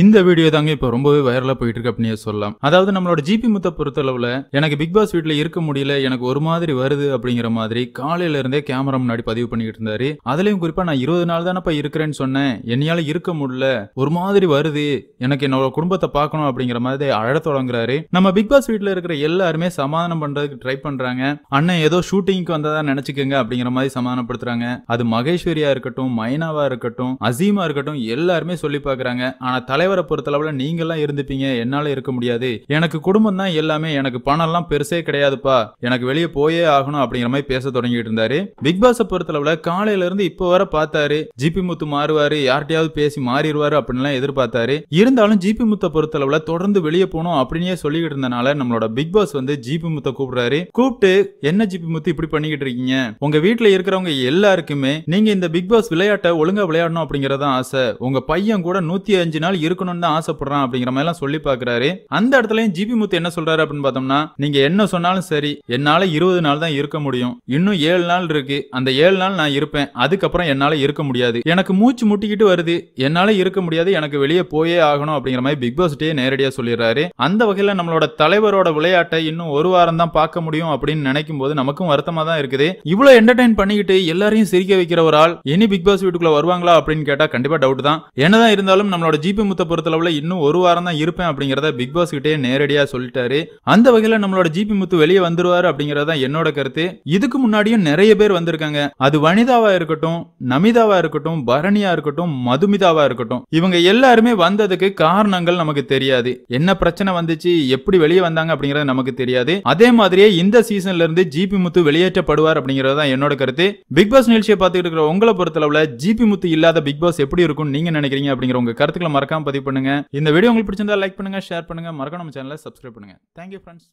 இந்த வீடியோ தாங்க இப்போ ரொம்பவே வைரலாக போயிட்டு இருக்கு அப்படின்னு சொல்லலாம் அதாவது நம்மளோட ஜிபி முத்தை பொறுத்தளவில் எனக்கு பிக் பாஸ் வீட்டில் இருக்க முடியல எனக்கு ஒரு மாதிரி வருது அப்படிங்கிற மாதிரி காலையில இருந்தே கேமரா முன்னாடி பதிவு பண்ணிக்கிட்டு இருந்தாரு அதுலயும் குறிப்பா நான் இருபது நாள் தானப்பா இருக்கிறேன்னு சொன்னேன் என்னையால இருக்க முடியல ஒரு மாதிரி வருது எனக்கு என்னோட குடும்பத்தை பார்க்கணும் அப்படிங்கிற மாதிரி அழ தொடங்குறாரு நம்ம பிக் பாஸ் வீட்டில் இருக்கிற எல்லாருமே சமாதானம் பண்றதுக்கு ட்ரை பண்றாங்க அண்ணன் ஏதோ ஷூட்டிங்க்கு வந்ததா நினைச்சுக்கோங்க அப்படிங்கிற மாதிரி சமாதானப்படுத்துறாங்க அது மகேஸ்வரியா இருக்கட்டும் மைனாவா இருக்கட்டும் அசீமா இருக்கட்டும் எல்லாருமே சொல்லி பாக்குறாங்க ஆனா தலைவரை நீங்க எல்லாம் இருந்துப்பீங்க என்னால இருக்க முடியாது எனக்கு குடும்பம் தான் எல்லாமே எனக்கு பணம்லாம் பெருசே கிடையாதுப்பா எனக்கு வெளியே போயே ஆகணும் அப்படிங்கிற மாதிரி பேச தொடங்கிட்டு இருந்தாரு பிக் பாஸ் பொறுத்தளவுல காலையில இருந்து இப்போ வர பார்த்தாரு ஜிபி முத்து மாறுவாரு யார்கிட்டயாவது பேசி மாறிடுவாரு அப்படின்லாம் எதிர்பார்த்தாரு இருந்தாலும் ஜிபி முத்த பொறுத்தளவுல தொடர்ந்து வெளியே போனோம் அப்படின்னே சொல்லிக்கிட்டு இருந்தனால நம்மளோட பிக் பாஸ் வந்து ஜிபி முத்த கூப்பிடுறாரு கூப்பிட்டு என்ன ஜிபி முத்து இப்படி பண்ணிக்கிட்டு இருக்கீங்க உங்க வீட்டுல இருக்கிறவங்க எல்லாருக்குமே நீங்க இந்த பிக் பாஸ் விளையாட்டை ஒழுங்கா விளையாடணும் அப்படிங்கறதான் ஆசை உங்க பையன் கூட நூத்தி அஞ்சு நாள் இருக்கணும்னு தான் ஆசைப்படுறான் அப்படிங்கிற மாதிரி எல்லாம் சொல்லி பாக்குறாரு அந்த இடத்துலயும் ஜிபி முத்து என்ன சொல்றாரு அப்படின்னு பார்த்தோம்னா நீங்க என்ன சொன்னாலும் சரி என்னால இருபது நாள் தான் இருக்க முடியும் இன்னும் ஏழு நாள் இருக்கு அந்த ஏழு நாள் நான் இருப்பேன் அதுக்கப்புறம் என்னால இருக்க முடியாது எனக்கு மூச்சு முட்டிக்கிட்டு வருது என்னால இருக்க முடியாது எனக்கு வெளியே போயே ஆகணும் அப்படிங்கிற மாதிரி பிக் பாஸ் டே நேரடியா சொல்லிடுறாரு அந்த வகையில நம்மளோட தலைவரோட விளையாட்டை இன்னும் ஒரு வாரம் தான் பார்க்க முடியும் அப்படின்னு நினைக்கும் போது நமக்கும் வருத்தமா தான் இருக்குது இவ்வளவு என்டர்டைன் பண்ணிக்கிட்டு எல்லாரையும் சிரிக்க வைக்கிற ஒரு ஆள் இனி பிக் பாஸ் வீட்டுக்குள்ள வருவாங்களா அப்படின்னு கேட்டா கண்டிப்பா டவுட் தான் என்னதான் இருந்தாலும் நம்மளோட ஜிபி முத்து முகூர்த்த பொறுத்தளவில் இன்னும் ஒரு வாரம் தான் இருப்பேன் அப்படிங்கறத பிக் பாஸ் கிட்டே நேரடியா சொல்லிட்டாரு அந்த வகையில நம்மளோட ஜிபி முத்து வெளியே வந்துருவாரு அப்படிங்கிறதா என்னோட கருத்து இதுக்கு முன்னாடியும் நிறைய பேர் வந்திருக்காங்க அது வனிதாவா இருக்கட்டும் நமிதாவா இருக்கட்டும் பரணியா இருக்கட்டும் மதுமிதாவா இருக்கட்டும் இவங்க எல்லாருமே வந்ததுக்கு காரணங்கள் நமக்கு தெரியாது என்ன பிரச்சனை வந்துச்சு எப்படி வெளியே வந்தாங்க அப்படிங்கறது நமக்கு தெரியாது அதே மாதிரியே இந்த சீசன்ல இருந்து ஜிபி முத்து வெளியேற்றப்படுவார் அப்படிங்கறது தான் என்னோட கருத்து பிக் பாஸ் நிகழ்ச்சியை பார்த்துட்டு இருக்கிற உங்களை பொறுத்தளவுல ஜிபி முத்து இல்லாத பிக் பாஸ் எப்படி இருக்கும் நீங்க நினைக்கிறீங்க அப்படிங்கிற உங்க கருத்துக்களை மறக்காம பதிவு பண்ணுங்க இந்த வீடியோ உங்களுக்கு பிடிச்சிருந்தா லைக் பண்ணுங்க ஷேர் பண்ணுங்க மறக்க நம்ம சேனலை சப்ஸ்கிரைப் பண்ணுங்க தேங்க்யூ ஃப்ரெண்ட்ஸ்